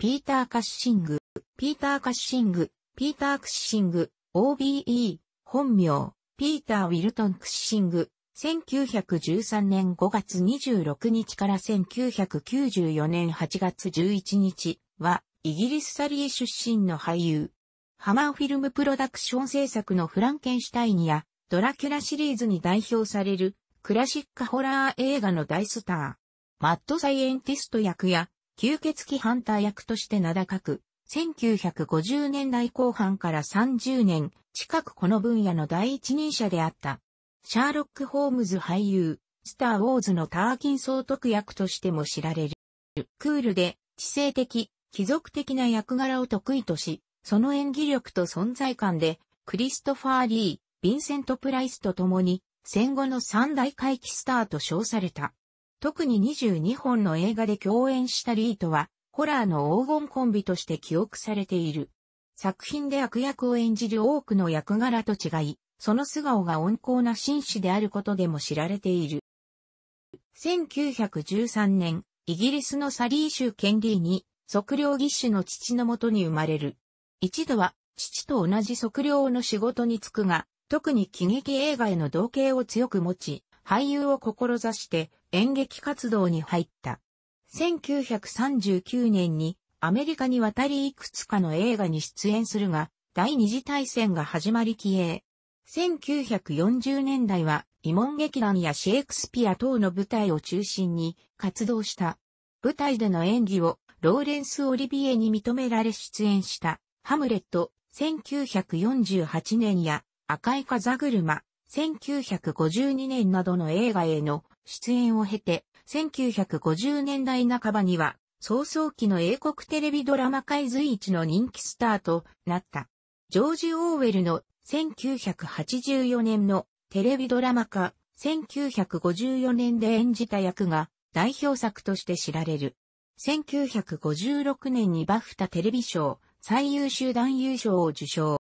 ピーター・カッシング、ピーター・カッシング、ピーター・クッシング、OBE、本名、ピーター・ウィルトン・クッシング、1913年5月26日から1994年8月11日は、イギリスサリー出身の俳優。ハマーフィルムプロダクション制作のフランケンシュタインや、ドラキュラシリーズに代表される、クラシックホラー映画の大スター。マッドサイエンティスト役や、吸血鬼ハンター役として名高く、1950年代後半から30年近くこの分野の第一人者であった。シャーロック・ホームズ俳優、スター・ウォーズのターキン総督役としても知られる。クールで、知性的、貴族的な役柄を得意とし、その演技力と存在感で、クリストファー・リー、ヴィンセント・プライスと共に、戦後の三大怪奇スターと称された。特に22本の映画で共演したリートは、ホラーの黄金コンビとして記憶されている。作品で悪役を演じる多くの役柄と違い、その素顔が温厚な紳士であることでも知られている。1913年、イギリスのサリー州ケンリーに、測量技師の父のもとに生まれる。一度は、父と同じ測量の仕事に就くが、特に喜劇映画への同型を強く持ち、俳優を志して、演劇活動に入った。1939年にアメリカに渡りいくつかの映画に出演するが、第二次大戦が始まり帰営。1940年代は、慰問劇団やシェイクスピア等の舞台を中心に活動した。舞台での演技をローレンス・オリビエに認められ出演した、ハムレット、1948年や、赤い風車、1952年などの映画への出演を経て、1950年代半ばには、早々期の英国テレビドラマ界随一の人気スターとなった。ジョージ・オーウェルの1984年のテレビドラマ化、1954年で演じた役が代表作として知られる。1956年にバフタテレビ賞最優秀男優賞を受賞。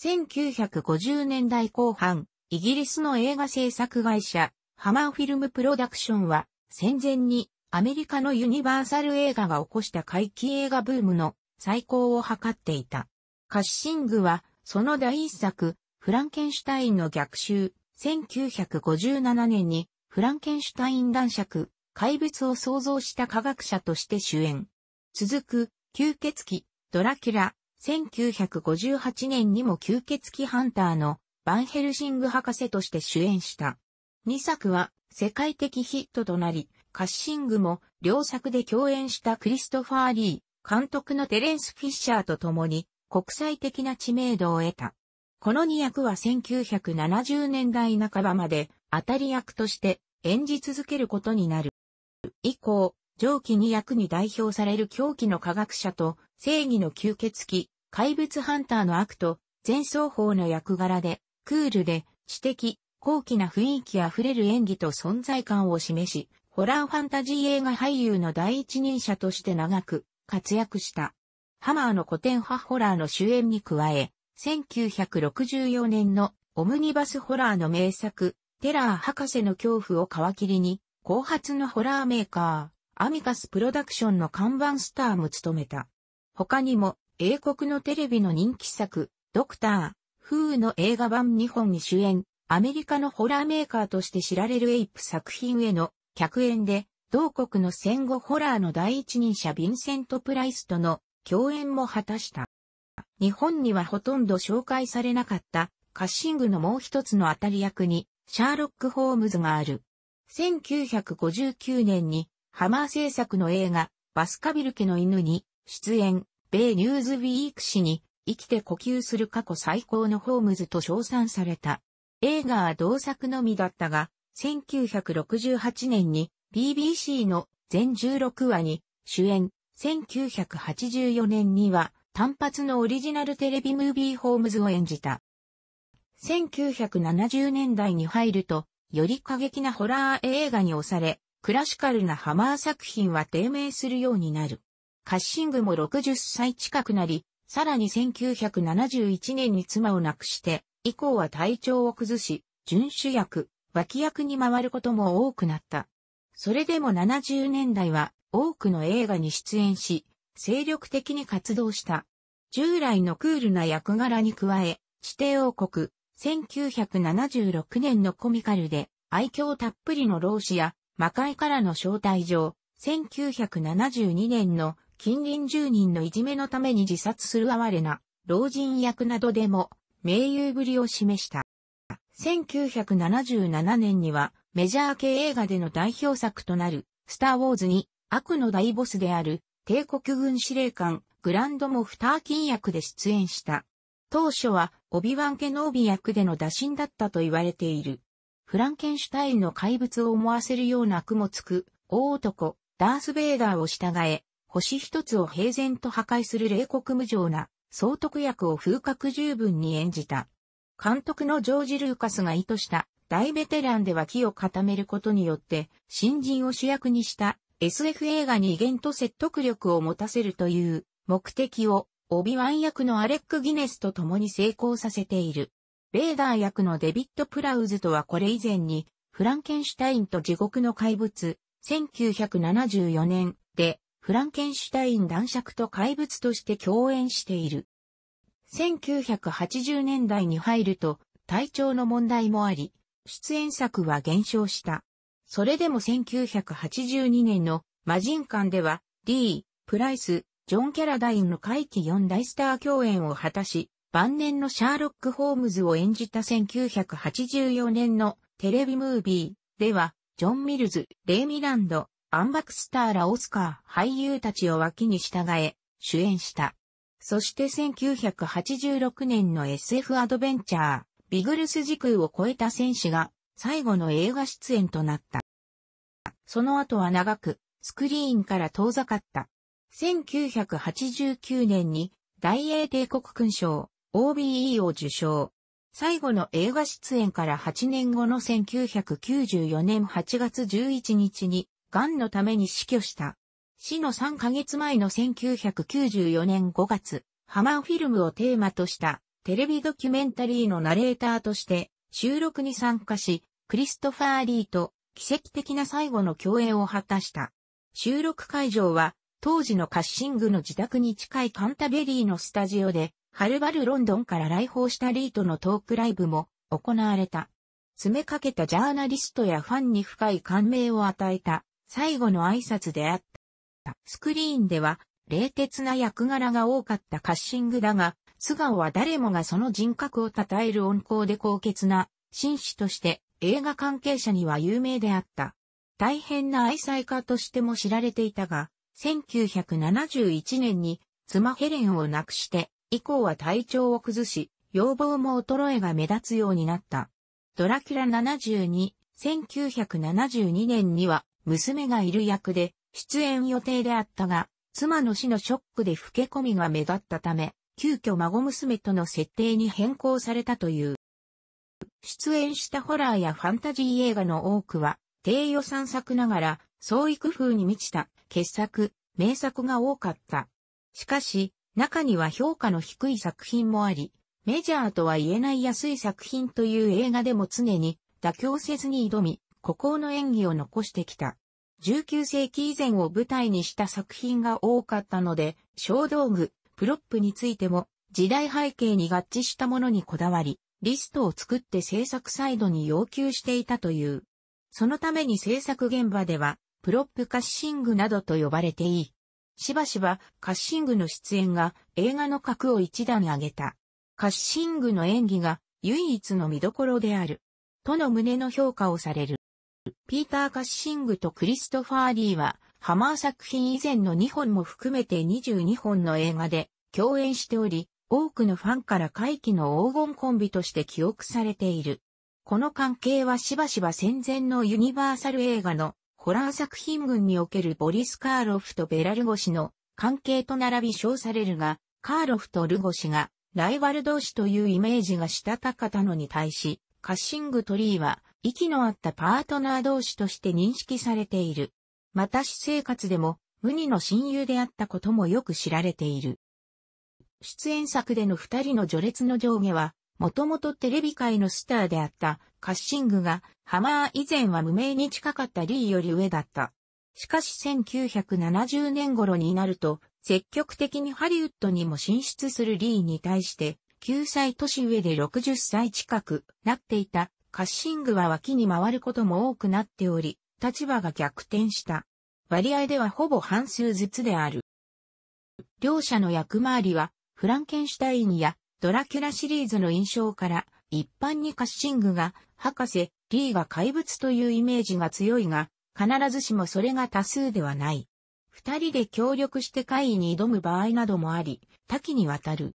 1950年代後半、イギリスの映画制作会社、ハマーフィルムプロダクションは、戦前にアメリカのユニバーサル映画が起こした怪奇映画ブームの最高を図っていた。カッシングは、その第一作、フランケンシュタインの逆襲、1957年に、フランケンシュタイン男爵、怪物を創造した科学者として主演。続く、吸血鬼、ドラキュラ、1958年にも吸血鬼ハンターのバンヘルシング博士として主演した。2作は世界的ヒットとなり、カッシングも両作で共演したクリストファー・リー、監督のテレンス・フィッシャーと共に国際的な知名度を得た。この2役は1970年代半ばまで当たり役として演じ続けることになる。以降、上記2役に代表される狂気の科学者と正義の吸血鬼、怪物ハンターの悪と、前奏法の役柄で、クールで、知的、高貴な雰囲気あふれる演技と存在感を示し、ホラーファンタジー映画俳優の第一人者として長く活躍した。ハマーの古典派ホラーの主演に加え、1964年のオムニバスホラーの名作、テラー博士の恐怖を皮切りに、後発のホラーメーカー、アミカスプロダクションの看板スターも務めた。他にも、英国のテレビの人気作、ドクター、フーの映画版2本に主演、アメリカのホラーメーカーとして知られるエイプ作品への客演で、同国の戦後ホラーの第一人者ヴィンセント・プライスとの共演も果たした。日本にはほとんど紹介されなかったカッシングのもう一つの当たり役にシャーロック・ホームズがある。1959年にハマー制作の映画バスカビル家の犬に出演、米ニューズウィーク誌に生きて呼吸する過去最高のホームズと称賛された。映画は同作のみだったが、1968年に BBC の全16話に主演、1984年には単発のオリジナルテレビムービーホームズを演じた。1970年代に入ると、より過激なホラー映画に押され、クラシカルなハマー作品は低迷するようになる。カッシングも60歳近くなり、さらに1971年に妻を亡くして、以降は体調を崩し、遵守役、脇役に回ることも多くなった。それでも70年代は多くの映画に出演し、精力的に活動した。従来のクールな役柄に加え、地底王国、1976年のコミカルで、愛嬌たっぷりの老子や、魔界からの招待状、1972年の近隣住人のいじめのために自殺する哀れな老人役などでも名優ぶりを示した。1977年にはメジャー系映画での代表作となるスター・ウォーズに悪の大ボスである帝国軍司令官グランドモフターキン役で出演した。当初はオビワン・ケノービ役での打診だったと言われている。フランケンシュタインの怪物を思わせるような雲つく大男ダース・ベイダーを従え星一つを平然と破壊する冷酷無情な総督役を風格十分に演じた。監督のジョージ・ルーカスが意図した大ベテランでは木を固めることによって新人を主役にした SF 映画に威厳と説得力を持たせるという目的をオビワン役のアレック・ギネスと共に成功させている。ベーダー役のデビッド・プラウズとはこれ以前にフランケンシュタインと地獄の怪物1974年でフランケンシュタイン男爵と怪物として共演している。1980年代に入ると体調の問題もあり、出演作は減少した。それでも1982年の魔人館では、D、プライス、ジョン・キャラダインの回帰4大スター共演を果たし、晩年のシャーロック・ホームズを演じた1984年のテレビムービーでは、ジョン・ミルズ、レイ・ミランド、アンバクスターらオスカー俳優たちを脇に従え、主演した。そして1986年の SF アドベンチャー、ビグルス時空を超えた戦士が最後の映画出演となった。その後は長くスクリーンから遠ざかった。1989年に大英帝国勲章 OBE を受賞。最後の映画出演から8年後の1994年8月11日に癌のために死去した。死の3ヶ月前の1994年5月、ハマーフィルムをテーマとしたテレビドキュメンタリーのナレーターとして収録に参加し、クリストファー・リーと奇跡的な最後の共演を果たした。収録会場は当時のカッシングの自宅に近いカンタベリーのスタジオで、はるばるロンドンから来訪したリーとのトークライブも行われた。詰めかけたジャーナリストやファンに深い感銘を与えた最後の挨拶であった。スクリーンでは、冷徹な役柄が多かったカッシングだが、素顔は誰もがその人格を称える温厚で高潔な紳士として映画関係者には有名であった。大変な愛妻家としても知られていたが、1971年に妻ヘレンを亡くして以降は体調を崩し、要望も衰えが目立つようになった。ドラキュラ72、1972年には娘がいる役で出演予定であったが、妻の死のショックで老け込みが目立ったため、急遽孫娘との設定に変更されたという。出演したホラーやファンタジー映画の多くは、低予算作ながら、創意工夫に満ちた、傑作、名作が多かった。しかし、中には評価の低い作品もあり、メジャーとは言えない安い作品という映画でも常に妥協せずに挑み、孤高の演技を残してきた。19世紀以前を舞台にした作品が多かったので、小道具、プロップについても、時代背景に合致したものにこだわり、リストを作って制作サイドに要求していたという。そのために制作現場では、プロップカッシングなどと呼ばれていい。しばしばカッシングの出演が映画の格を一段上げた。カッシングの演技が唯一の見どころである。との胸の評価をされる。ピーター・カッシングとクリストファー・リーは、ハマー作品以前の2本も含めて22本の映画で共演しており、多くのファンから回帰の黄金コンビとして記憶されている。この関係はしばしば戦前のユニバーサル映画のホラー作品群におけるボリス・カーロフとベラルゴ氏の関係と並び称されるが、カーロフとルゴ氏がライバル同士というイメージがしたたかたのに対し、カッシングとリーは息の合ったパートナー同士として認識されている。また私生活でも無二の親友であったこともよく知られている。出演作での二人の序列の上下は、もともとテレビ界のスターであったカッシングが、ハマー以前は無名に近かったリーより上だった。しかし1970年頃になると、積極的にハリウッドにも進出するリーに対して、9歳年上で60歳近くなっていたカッシングは脇に回ることも多くなっており、立場が逆転した。割合ではほぼ半数ずつである。両者の役回りは、フランケンシュタインやドラキュラシリーズの印象から、一般にカッシングが、博士、リーが怪物というイメージが強いが、必ずしもそれが多数ではない。二人で協力して会議に挑む場合などもあり、多岐にわたる。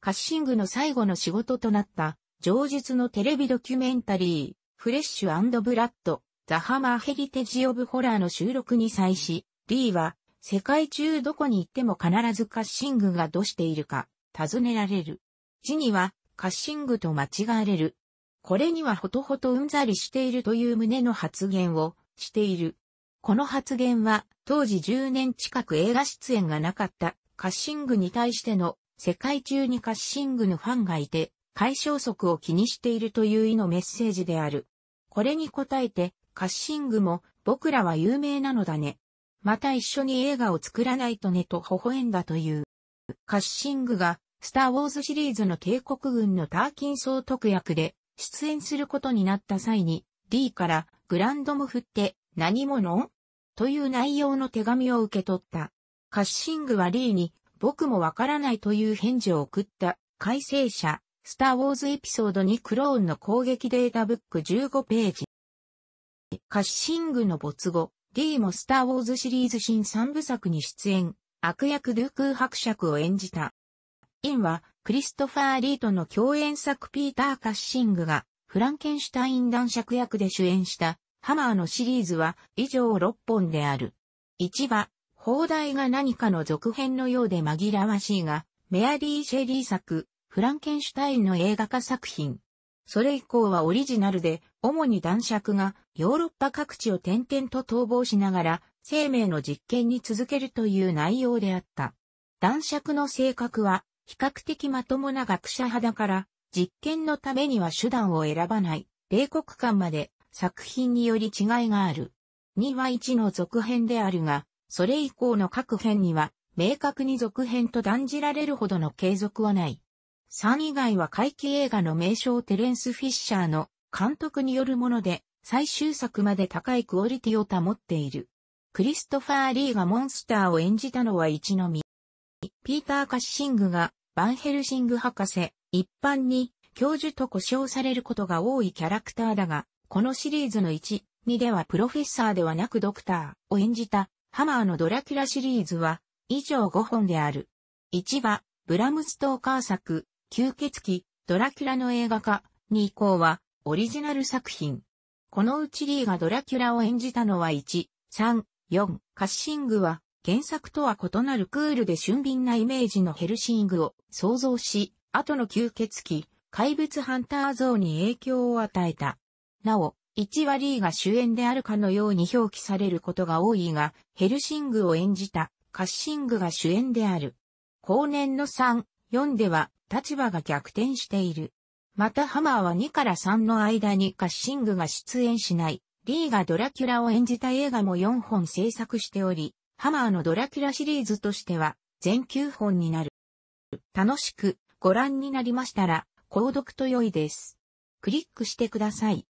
カッシングの最後の仕事となった、上述のテレビドキュメンタリー、フレッシュブラッド、ザ・ハマー・ヘリテジ・オブ・ホラーの収録に際し、リーは、世界中どこに行っても必ずカッシングがどしているか、尋ねられる。ジには、カッシングと間違われる。これにはほとほとうんざりしているという旨の発言をしている。この発言は当時10年近く映画出演がなかったカッシングに対しての世界中にカッシングのファンがいて解消速を気にしているという意のメッセージである。これに応えて、カッシングも、僕らは有名なのだね。また一緒に映画を作らないとねと微笑んだという。カッシングが、スター・ウォーズシリーズの帝国軍のターキン総督役で、出演することになった際に、D から、グランドも振って、何者という内容の手紙を受け取った。カッシングはーに、僕もわからないという返事を送った、改正者、スターウォーズエピソード2クローンの攻撃データブック15ページ。カッシングの没後、D もスターウォーズシリーズ新3部作に出演、悪役ルークー伯爵を演じた。インは、クリストファー・リーとの共演作ピーター・カッシングが、フランケンシュタイン男爵役で主演した、ハマーのシリーズは、以上6本である。1は、放題が何かの続編のようで紛らわしいが、メアリー・シェリー作、フランケンシュタインの映画化作品。それ以降はオリジナルで、主に男爵がヨーロッパ各地を転々と逃亡しながら、生命の実験に続けるという内容であった。男爵の性格は、比較的まともな学者派だから、実験のためには手段を選ばない、冷酷感まで作品により違いがある。2は1の続編であるが、それ以降の各編には、明確に続編と断じられるほどの継続はない。3以外は怪奇映画の名称テレンス・フィッシャーの監督によるもので、最終作まで高いクオリティを保っている。クリストファー・リーがモンスターを演じたのは一のみ。ピーター・カッシングがバンヘルシング博士、一般に教授と呼称されることが多いキャラクターだが、このシリーズの1、2ではプロフェッサーではなくドクターを演じたハマーのドラキュラシリーズは以上5本である。1はブラムストーカー作吸血鬼、ドラキュラの映画化に以降は、オリジナル作品。このうちリーがドラキュラを演じたのは1、3、4、カッシングは、原作とは異なるクールで俊敏なイメージのヘルシングを想像し、後の吸血鬼、怪物ハンター像に影響を与えた。なお、1はリーが主演であるかのように表記されることが多いが、ヘルシングを演じた、カッシングが主演である。後年の3、4では立場が逆転している。またハマーは2から3の間にカッシングが出演しない、リーがドラキュラを演じた映画も4本制作しており、ハマーのドラキュラシリーズとしては全9本になる。楽しくご覧になりましたら、購読と良いです。クリックしてください。